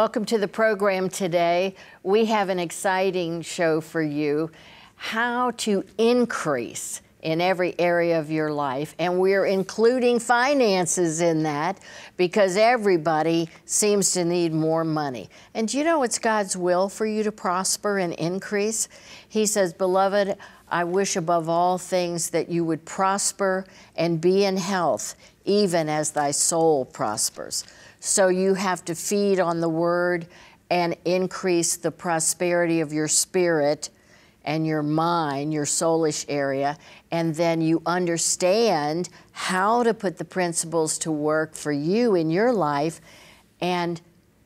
Welcome to the program today. We have an exciting show for you how to increase in every area of your life. And we're including finances in that because everybody seems to need more money. And do you know it's God's will for you to prosper and increase? He says, Beloved, I wish above all things that you would prosper and be in health, even as thy soul prospers. So you have to feed on the word and increase the prosperity of your spirit and your mind, your soulish area, and then you understand how to put the principles to work for you in your life and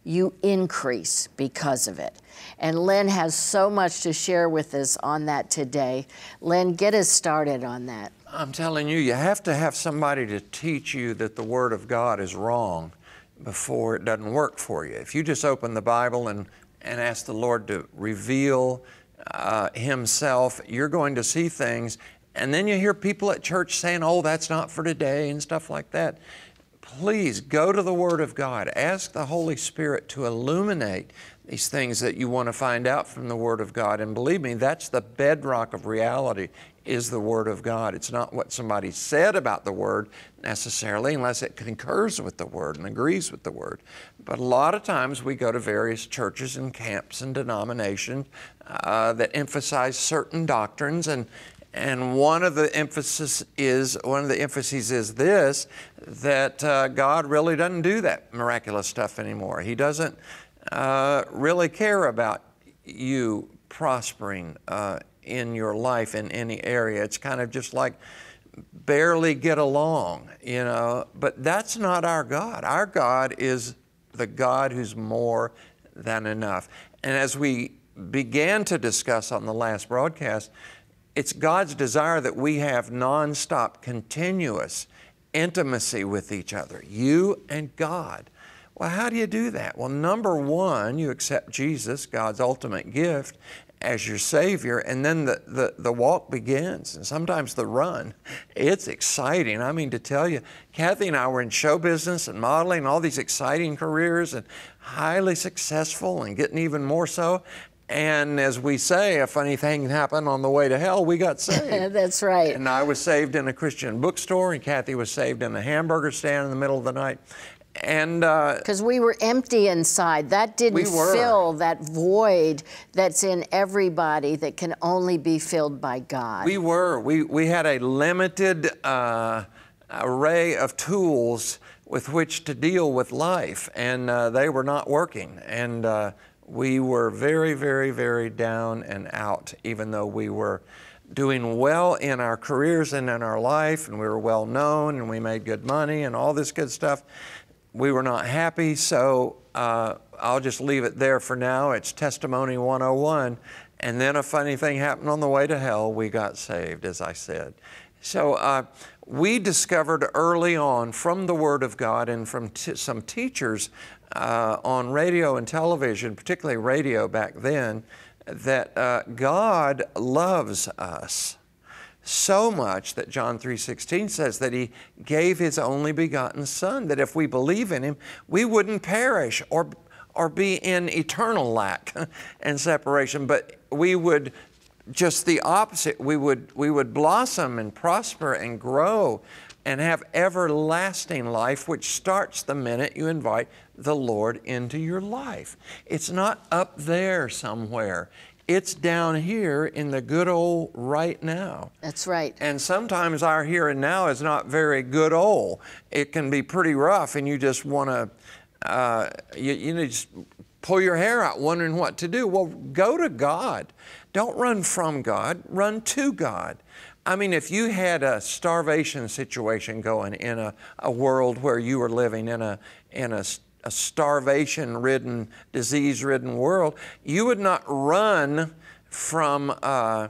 you increase because of it. And Lynn has so much to share with us on that today. Lynn, get us started on that. I'm telling you, you have to have somebody to teach you that the Word of God is wrong before it doesn't work for you. If you just open the Bible and, and ask the Lord to reveal uh, Himself, you're going to see things. And then you hear people at church saying, oh, that's not for today and stuff like that. Please go to the Word of God. Ask the Holy Spirit to illuminate these things that you want to find out from the Word of God. And believe me, that's the bedrock of reality is the Word of God. It's not what somebody said about the Word necessarily, unless it concurs with the Word and agrees with the Word. But a lot of times we go to various churches and camps and denominations uh, that emphasize certain doctrines and and one of the emphasis is one of the emphases is this that uh, God really doesn't do that miraculous stuff anymore. He doesn't uh, really care about you prospering uh, in your life in any area. It's kind of just like barely get along, you know. But that's not our God. Our God is the God who's more than enough. And as we began to discuss on the last broadcast, it's God's desire that we have nonstop, continuous intimacy with each other, you and God. Well, how do you do that? Well, number one, you accept Jesus, God's ultimate gift, as your Savior, and then the, the, the walk begins, and sometimes the run. It's exciting. I mean, to tell you, Kathy and I were in show business and modeling, all these exciting careers, and highly successful and getting even more so. And as we say, a funny thing happened on the way to hell, we got saved. That's right. And I was saved in a Christian bookstore, and Kathy was saved in a hamburger stand in the middle of the night and because uh, we were empty inside that didn't we fill that void that's in everybody that can only be filled by god we were we we had a limited uh, array of tools with which to deal with life and uh, they were not working and uh, we were very very very down and out even though we were doing well in our careers and in our life and we were well known and we made good money and all this good stuff we were not happy, so uh, I'll just leave it there for now. It's Testimony 101. And then a funny thing happened on the way to hell. We got saved, as I said. So uh, we discovered early on from the Word of God and from t- some teachers uh, on radio and television, particularly radio back then, that uh, God loves us so much that John 3:16 says that he gave his only begotten son that if we believe in him we wouldn't perish or or be in eternal lack and separation but we would just the opposite we would we would blossom and prosper and grow and have everlasting life which starts the minute you invite the Lord into your life. It's not up there somewhere. It's down here in the good old right now. That's right. And sometimes our here and now is not very good old. It can be pretty rough, and you just want to, uh, you, you know, just pull your hair out wondering what to do. Well, go to God. Don't run from God, run to God. I mean, if you had a starvation situation going in a, a world where you were living in a, in a a starvation ridden, disease ridden world, you would not run from uh,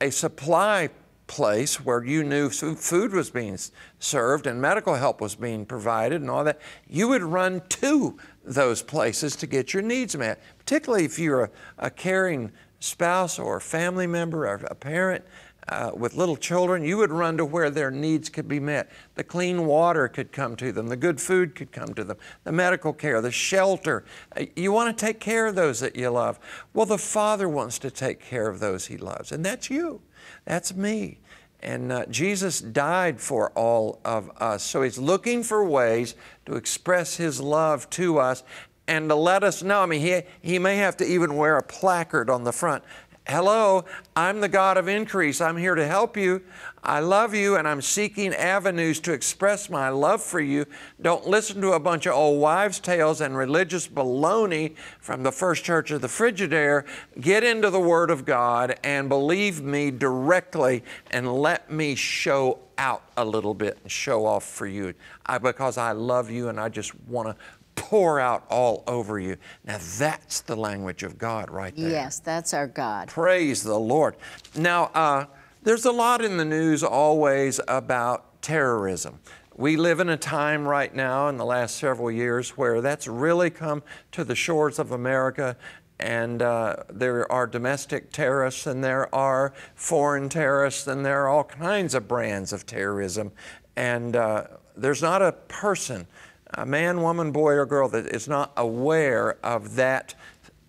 a supply place where you knew food was being served and medical help was being provided and all that. You would run to those places to get your needs met, particularly if you're a, a caring spouse or a family member or a parent uh, with little children, you would run to where their needs could be met. The clean water could come to them, the good food could come to them, the medical care, the shelter. Uh, you want to take care of those that you love. Well, the Father wants to take care of those He loves, and that's you, that's me. And uh, Jesus died for all of us. So He's looking for ways to express His love to us and to let us know. I mean, he, he may have to even wear a placard on the front Hello, I'm the God of increase. I'm here to help you. I love you, and I'm seeking avenues to express my love for you. Don't listen to a bunch of old wives' tales and religious baloney from the First Church of the Frigidaire. Get into the Word of God and believe me directly, and let me show out a little bit and show off for you I, because I love you and I just want to pour out all over you. Now that's the language of God right there. Yes, that's our God. Praise the Lord. Now, uh, there's a lot in the news always about terrorism. We live in a time right now in the last several years where that's really come to the shores of America and uh, there are domestic terrorists and there are foreign terrorists and there are all kinds of brands of terrorism. And uh, there's not a person a man, woman, boy, or girl that is not aware of that,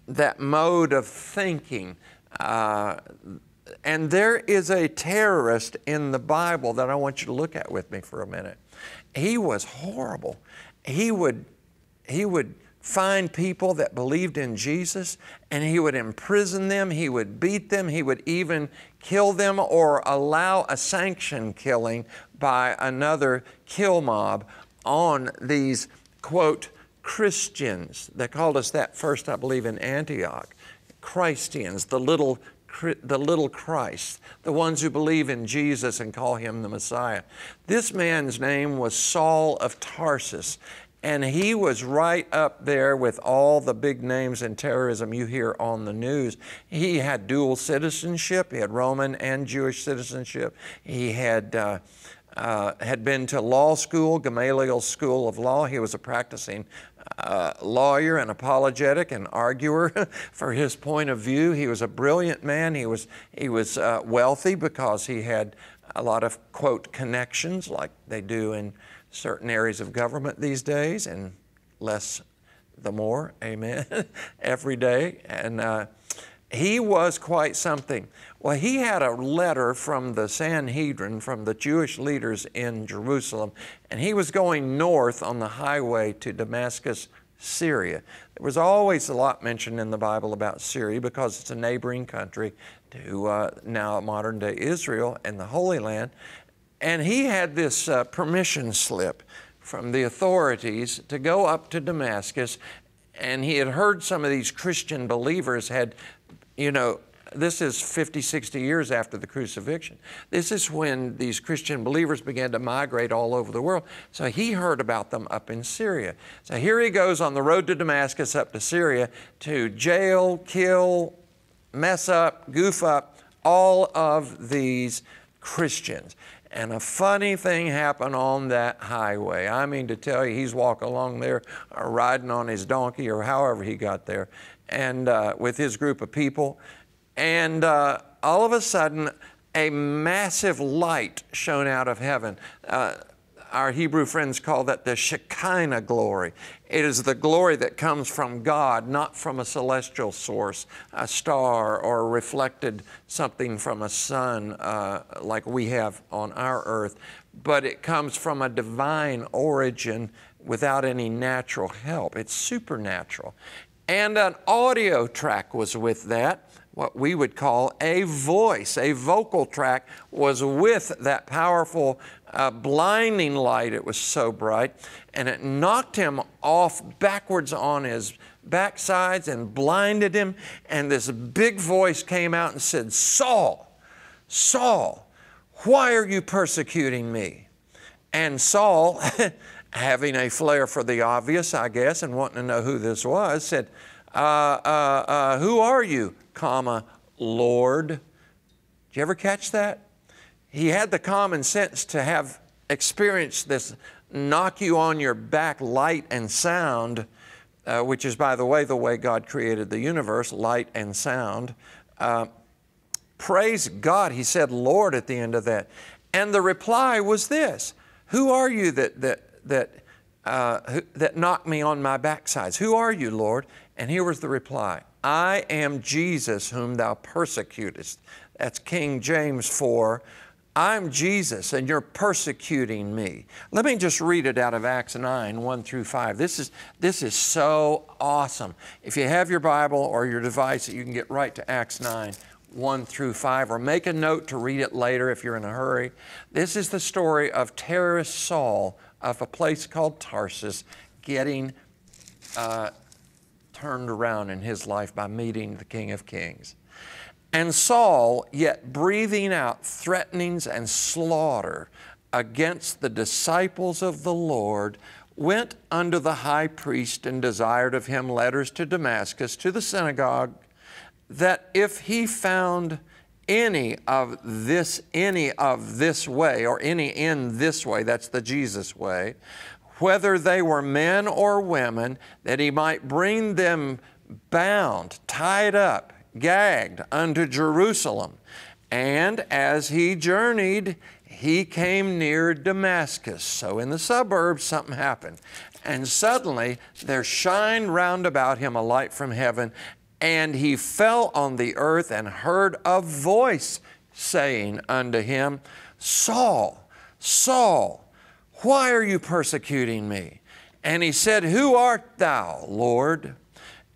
that mode of thinking. Uh, and there is a terrorist in the Bible that I want you to look at with me for a minute. He was horrible. He would, he would find people that believed in Jesus and he would imprison them, he would beat them, he would even kill them or allow a sanction killing by another kill mob on these, quote, Christians. They called us that first, I believe, in Antioch. Christians, the little the little Christ, the ones who believe in Jesus and call him the Messiah. This man's name was Saul of Tarsus, and he was right up there with all the big names in terrorism you hear on the news. He had dual citizenship, he had Roman and Jewish citizenship, he had. Uh, uh, had been to law school, Gamaliel's School of Law. He was a practicing uh, lawyer and apologetic and arguer for his point of view. He was a brilliant man. He was, he was uh, wealthy because he had a lot of, quote, connections like they do in certain areas of government these days and less the more, amen, every day. And uh, he was quite something. Well, he had a letter from the Sanhedrin, from the Jewish leaders in Jerusalem, and he was going north on the highway to Damascus, Syria. There was always a lot mentioned in the Bible about Syria because it's a neighboring country to uh, now modern day Israel and the Holy Land. And he had this uh, permission slip from the authorities to go up to Damascus. And he had heard some of these Christian believers had you know, this is 50, 60 years after the crucifixion. This is when these Christian believers began to migrate all over the world. So he heard about them up in Syria. So here he goes on the road to Damascus up to Syria to jail, kill, mess up, goof up all of these Christians. And a funny thing happened on that highway. I mean to tell you, he's walking along there, or uh, riding on his donkey, or however he got there, and uh, with his group of people. And uh, all of a sudden, a massive light shone out of heaven. Uh, our Hebrew friends call that the Shekinah glory. It is the glory that comes from God, not from a celestial source, a star, or reflected something from a sun uh, like we have on our earth, but it comes from a divine origin without any natural help. It's supernatural. And an audio track was with that, what we would call a voice, a vocal track was with that powerful uh, blinding light. It was so bright. And it knocked him off backwards on his backsides and blinded him. And this big voice came out and said, Saul, Saul, why are you persecuting me? And Saul, having a flair for the obvious, I guess, and wanting to know who this was, said, uh, uh, uh, Who are you, comma, Lord? Did you ever catch that? He had the common sense to have experienced this knock you on your back light and sound, uh, which is, by the way, the way God created the universe light and sound. Uh, Praise God, he said, Lord, at the end of that. And the reply was this Who are you that, that that, uh, who, that knocked me on my backsides. Who are you, Lord? And here was the reply I am Jesus whom thou persecutest. That's King James 4. I'm Jesus and you're persecuting me. Let me just read it out of Acts 9, 1 through 5. This is, this is so awesome. If you have your Bible or your device, you can get right to Acts 9, 1 through 5, or make a note to read it later if you're in a hurry. This is the story of terrorist Saul of a place called Tarsus getting uh, turned around in his life by meeting the King of Kings. And Saul, yet breathing out threatenings and slaughter against the disciples of the Lord, went unto the high priest and desired of him letters to Damascus, to the synagogue, that if he found any of this, any of this way, or any in this way, that's the Jesus way, whether they were men or women, that he might bring them bound, tied up, gagged unto Jerusalem. And as he journeyed, he came near Damascus. So in the suburbs, something happened. And suddenly there shined round about him a light from heaven, and he fell on the earth and heard a voice saying unto him, Saul, Saul, why are you persecuting me? And he said, Who art thou, Lord?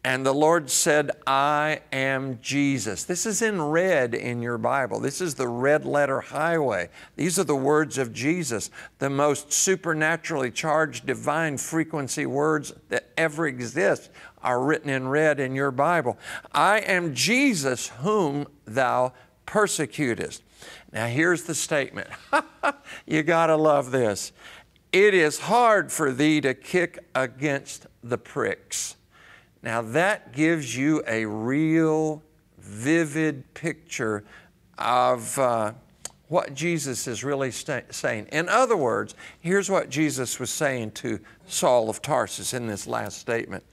And the Lord said, I am Jesus. This is in red in your Bible. This is the red letter highway. These are the words of Jesus, the most supernaturally charged divine frequency words that ever exist are written in red in your Bible. I am Jesus whom thou persecutest. Now here's the statement. you gotta love this. It is hard for thee to kick against the pricks. Now that gives you a real, vivid picture of uh, what Jesus is really saying. In other words, here's what Jesus was saying to Saul of Tarsus in this last statement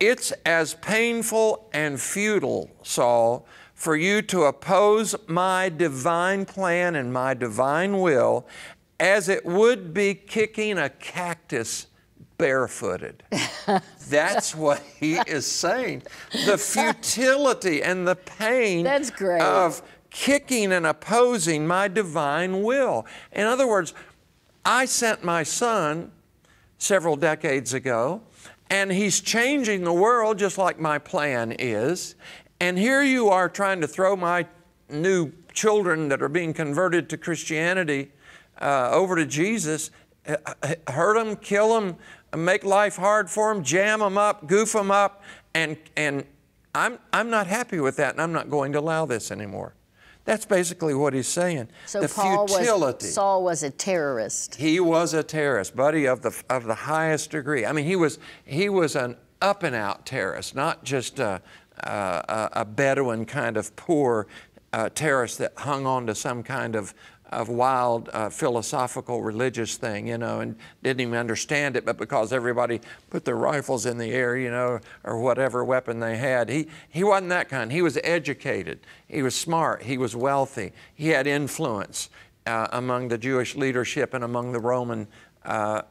It's as painful and futile, Saul, for you to oppose my divine plan and my divine will as it would be kicking a cactus barefooted. That's what he is saying. The futility and the pain That's great. of kicking and opposing my divine will. In other words, I sent my son several decades ago, and he's changing the world just like my plan is. And here you are trying to throw my new children that are being converted to Christianity uh, over to Jesus, uh, uh, hurt them, kill them, make life hard for them, jam them up, goof them up, and, and I'm, I'm not happy with that, and I'm not going to allow this anymore. That's basically what he's saying. So the Paul futility. Was, Saul was a terrorist. He was a terrorist, buddy, of the of the highest degree. I mean, he was he was an up and out terrorist, not just a, a, a Bedouin kind of poor uh, terrorist that hung on to some kind of of wild uh, philosophical religious thing, you know, and didn't even understand it, but because everybody put their rifles in the air, you know, or whatever weapon they had. He, he wasn't that kind. He was educated. He was smart. He was wealthy. He had influence uh, among the Jewish leadership and among the Roman uh,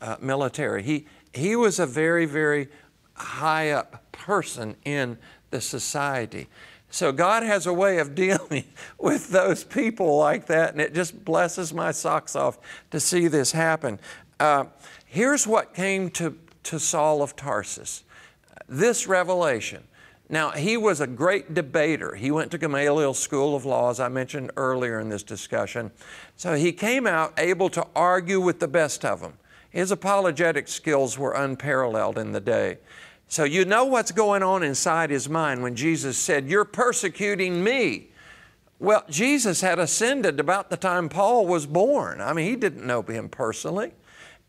uh military. He, he was a very, very high up person in the society. So God has a way of dealing with those people like that, and it just blesses my socks off to see this happen. Uh, here's what came to, to Saul of Tarsus this revelation. Now, he was a great debater. He went to Gamaliel's School of Law, as I mentioned earlier in this discussion. So he came out able to argue with the best of them. His apologetic skills were unparalleled in the day. So you know what's going on inside his mind when Jesus said, You're persecuting me. Well, Jesus had ascended about the time Paul was born. I mean, he didn't know him personally.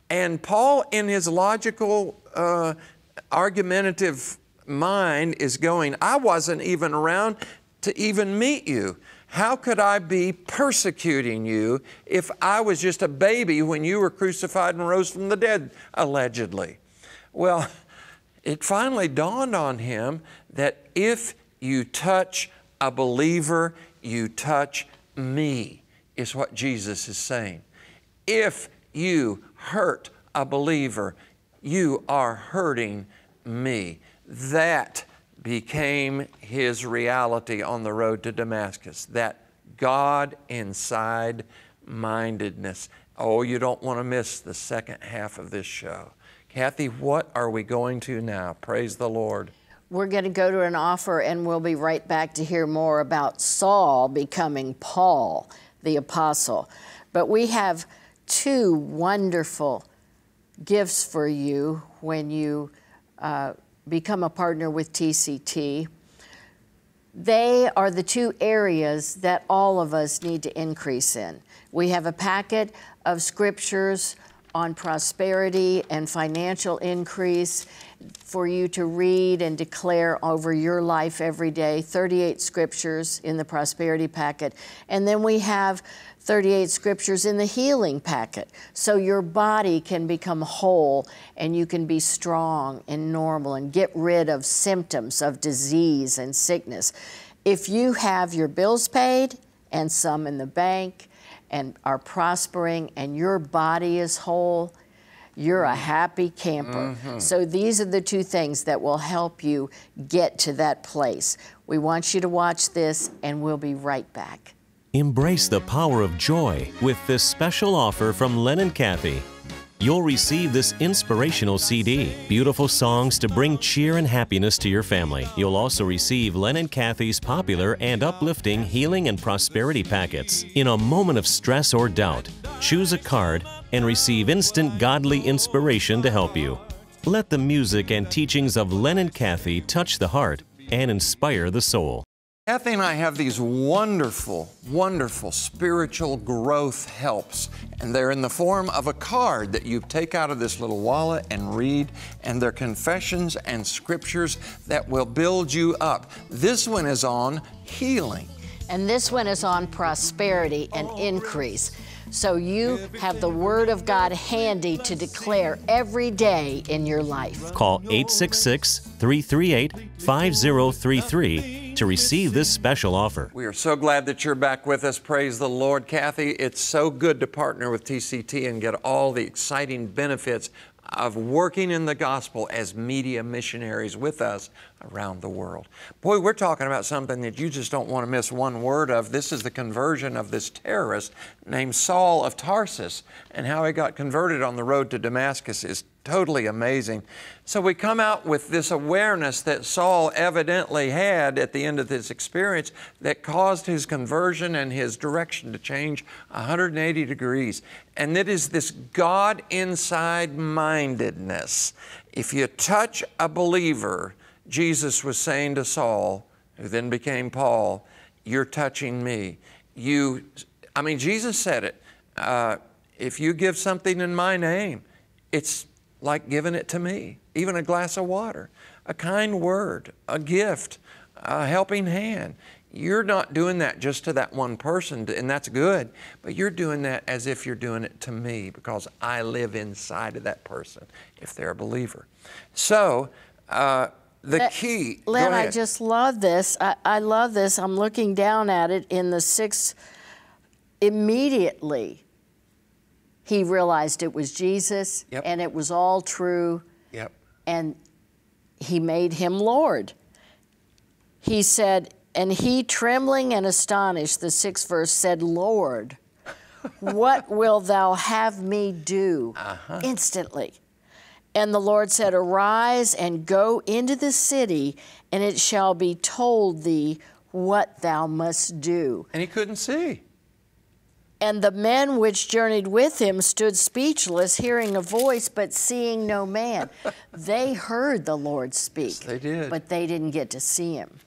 And Paul, in his logical, uh, argumentative mind, is going, I wasn't even around to even meet you. How could I be persecuting you if I was just a baby when you were crucified and rose from the dead, allegedly? Well, it finally dawned on him that if you touch a believer, you touch me, is what Jesus is saying. If you hurt a believer, you are hurting me. That became his reality on the road to Damascus, that God inside mindedness. Oh, you don't want to miss the second half of this show. Kathy, what are we going to now? Praise the Lord. We're going to go to an offer and we'll be right back to hear more about Saul becoming Paul, the apostle. But we have two wonderful gifts for you when you uh, become a partner with TCT. They are the two areas that all of us need to increase in. We have a packet of scriptures on prosperity and financial increase for you to read and declare over your life every day 38 scriptures in the prosperity packet. And then we have 38 scriptures in the healing packet. So your body can become whole and you can be strong and normal and get rid of symptoms of disease and sickness. If you have your bills paid and some in the bank, and are prospering and your body is whole, you're a happy camper. Mm -hmm. So these are the two things that will help you get to that place. We want you to watch this and we'll be right back. Embrace the power of joy with this special offer from Len and Kathy you'll receive this inspirational CD, beautiful songs to bring cheer and happiness to your family. You'll also receive Len and Kathy's popular and uplifting healing and prosperity packets. In a moment of stress or doubt, choose a card and receive instant godly inspiration to help you. Let the music and teachings of Len and Kathy touch the heart and inspire the soul. Kathy and I have these wonderful, wonderful spiritual growth helps. And they're in the form of a card that you take out of this little wallet and read. And they're confessions and scriptures that will build you up. This one is on healing. And this one is on prosperity and oh, increase. So you have the Word of God handy to declare every day in your life. Call 866 338 5033 to receive this special offer. We are so glad that you're back with us. Praise the Lord. Kathy, it's so good to partner with TCT and get all the exciting benefits of working in the gospel as media missionaries with us around the world. Boy, we're talking about something that you just don't want to miss one word of. This is the conversion of this terrorist named Saul of Tarsus and how he got converted on the road to Damascus is totally amazing. So we come out with this awareness that Saul evidently had at the end of this experience that caused his conversion and his direction to change 180 degrees. And it is this God inside mindedness. If you touch a believer, Jesus was saying to Saul, who then became Paul, You're touching me. You, I mean, Jesus said it. Uh, if you give something in my name, it's like giving it to me, even a glass of water, a kind word, a gift, a helping hand. You're not doing that just to that one person, and that's good, but you're doing that as if you're doing it to me because I live inside of that person if they're a believer. So, uh, the key. Len, I just love this. I, I love this. I'm looking down at it in the six immediately he realized it was Jesus yep. and it was all true. Yep. And he made him Lord. He said, and he, trembling and astonished, the sixth verse said, Lord, what will thou have me do? Uh -huh. Instantly. And the Lord said, Arise and go into the city, and it shall be told thee what thou must do. And he couldn't see. And the men which journeyed with him stood speechless, hearing a voice, but seeing no man. they heard the Lord speak, yes, they did. but they didn't get to see him.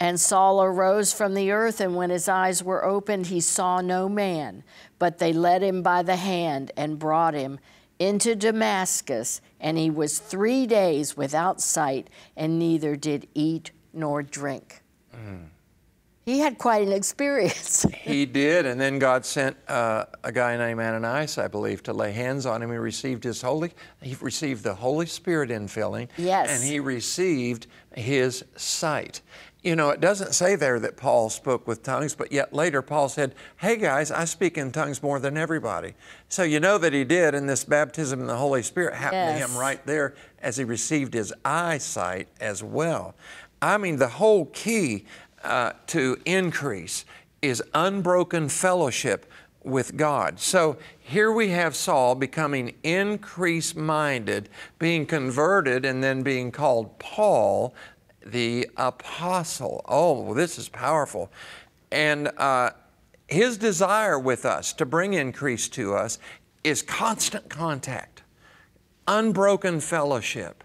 And Saul arose from the earth, and when his eyes were opened, he saw no man. But they led him by the hand and brought him into Damascus, and he was three days without sight, and neither did eat nor drink. Mm. He had quite an experience. he did, and then God sent uh, a guy named Ananias, I believe, to lay hands on him. He received his holy, he received the Holy Spirit infilling. Yes. And he received his sight. You know, it doesn't say there that Paul spoke with tongues, but yet later Paul said, Hey guys, I speak in tongues more than everybody. So you know that he did, and this baptism in the Holy Spirit happened yes. to him right there as he received his eyesight as well. I mean, the whole key uh, to increase is unbroken fellowship with God. So here we have Saul becoming increase minded, being converted, and then being called Paul the Apostle. Oh, this is powerful. And uh, his desire with us to bring increase to us is constant contact, unbroken fellowship.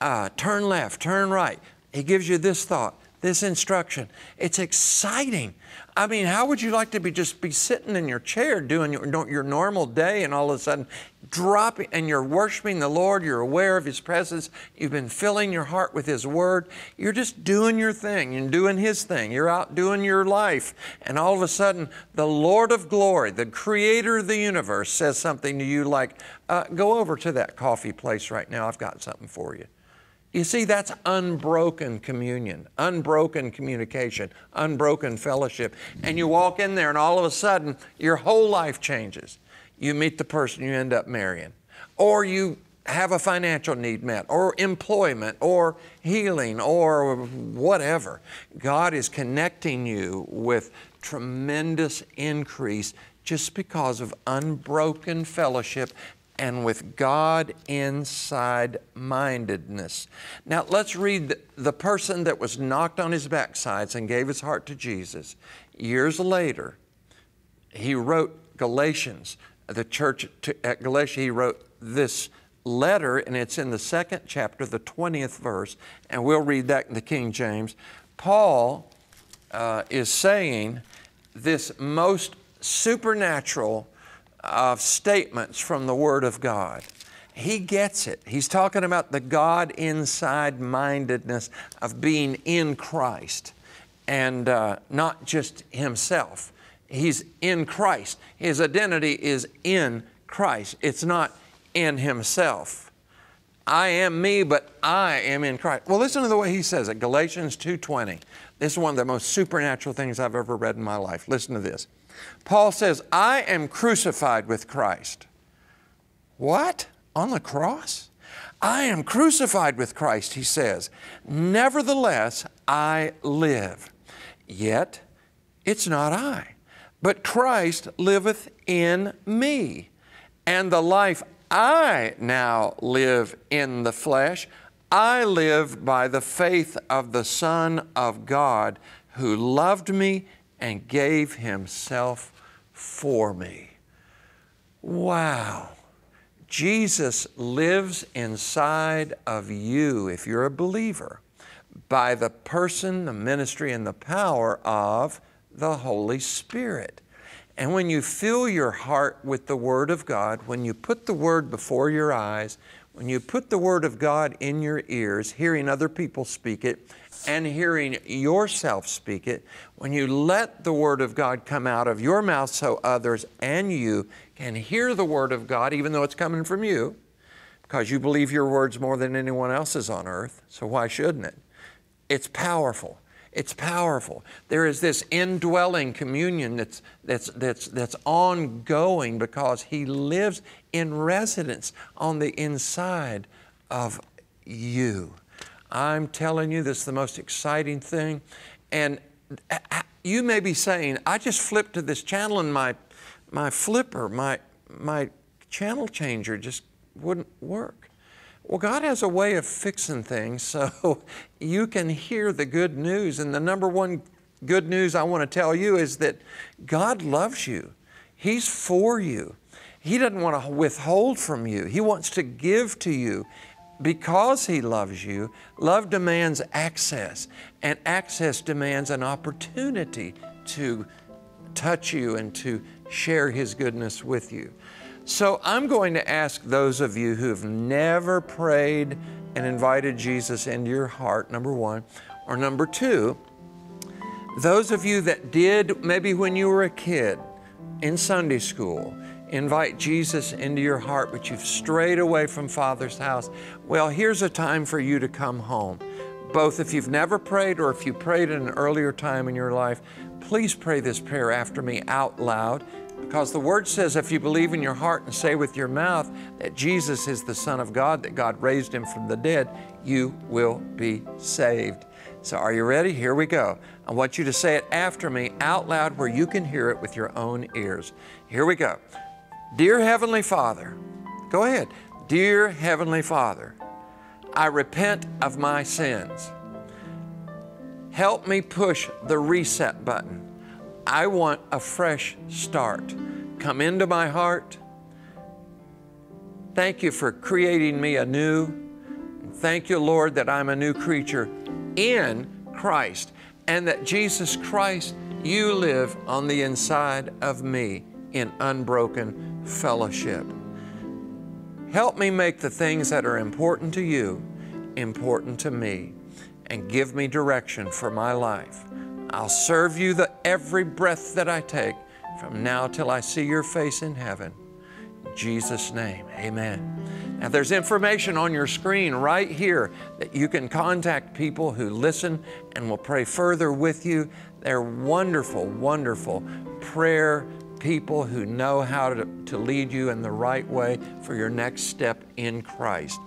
Uh, turn left, turn right. He gives you this thought this instruction. It's exciting. I mean, how would you like to be just be sitting in your chair doing your, your normal day and all of a sudden dropping and you're worshiping the Lord, you're aware of His presence, you've been filling your heart with His Word, you're just doing your thing and doing His thing, you're out doing your life, and all of a sudden the Lord of glory, the Creator of the universe, says something to you like, uh, Go over to that coffee place right now, I've got something for you. You see, that's unbroken communion, unbroken communication, unbroken fellowship. And you walk in there, and all of a sudden, your whole life changes. You meet the person you end up marrying, or you have a financial need met, or employment, or healing, or whatever. God is connecting you with tremendous increase just because of unbroken fellowship and with God inside mindedness. Now, let's read the person that was knocked on his backsides and gave his heart to Jesus. Years later, he wrote Galatians, the church at Galatia, he wrote this letter, and it's in the second chapter, the 20th verse, and we'll read that in the King James. Paul uh, is saying this most supernatural of statements from the Word of God. He gets it. He's talking about the God inside mindedness of being in Christ and uh, not just himself. He's in Christ. His identity is in Christ, it's not in himself. I am me, but I am in Christ. Well, listen to the way he says it. Galatians 2:20. This is one of the most supernatural things I've ever read in my life. Listen to this. Paul says, I am crucified with Christ. What? On the cross? I am crucified with Christ, he says. Nevertheless, I live. Yet, it's not I, but Christ liveth in me. And the life I now live in the flesh, I live by the faith of the Son of God who loved me and gave himself for me. Wow. Jesus lives inside of you if you're a believer by the person, the ministry, and the power of the Holy Spirit. And when you fill your heart with the Word of God, when you put the Word before your eyes, when you put the Word of God in your ears, hearing other people speak it, and hearing yourself speak it, when you let the Word of God come out of your mouth so others and you can hear the Word of God, even though it's coming from you, because you believe your words more than anyone else's on earth, so why shouldn't it? It's powerful. It's powerful. There is this indwelling communion that's, that's, that's, that's ongoing because He lives in residence on the inside of you. I'm telling you, this is the most exciting thing. And uh, uh, you may be saying, I just flipped to this channel and my, my flipper, my, my channel changer just wouldn't work. Well, God has a way of fixing things so you can hear the good news. And the number one good news I want to tell you is that God loves you. He's for you. He doesn't want to withhold from you. He wants to give to you because He loves you, love demands access, and access demands an opportunity to touch you and to share His goodness with you. So I'm going to ask those of you who've never prayed and invited Jesus into your heart, number one, or number two, those of you that did maybe when you were a kid in Sunday school, invite Jesus into your heart, but you've strayed away from Father's house, well, here's a time for you to come home. Both if you've never prayed or if you prayed at an earlier time in your life, please pray this prayer after me out loud because the Word says if you believe in your heart and say with your mouth that Jesus is the Son of God, that God raised him from the dead, you will be saved. So, are you ready? Here we go. I want you to say it after me out loud where you can hear it with your own ears. Here we go. Dear Heavenly Father, go ahead. Dear Heavenly Father, I repent of my sins. Help me push the reset button. I want a fresh start. Come into my heart. Thank you for creating me anew. Thank you, Lord, that I'm a new creature in Christ and that Jesus Christ, you live on the inside of me in unbroken fellowship. Help me make the things that are important to you important to me and give me direction for my life. I'll serve you the every breath that I take from now till I see your face in heaven. In Jesus' name, amen. Now, there's information on your screen right here that you can contact people who listen and will pray further with you. They're wonderful, wonderful prayer people who know how to, to lead you in the right way for your next step in Christ.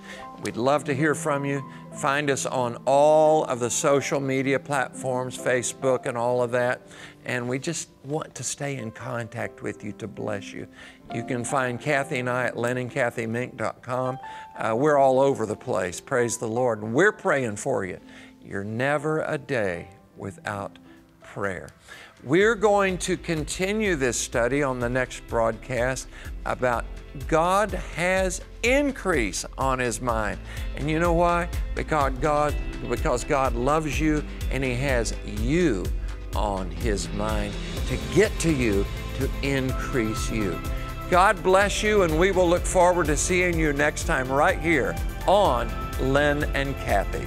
We'd love to hear from you. Find us on all of the social media platforms, Facebook and all of that. And we just want to stay in contact with you to bless you. You can find Kathy and I at lenandkathymink.com. Uh, we're all over the place. Praise the Lord. And we're praying for you. You're never a day without prayer. We're going to continue this study on the next broadcast about God has increase on his mind. And you know why? Because God because God loves you and he has you on his mind to get to you to increase you. God bless you and we will look forward to seeing you next time right here on Len and Kathy.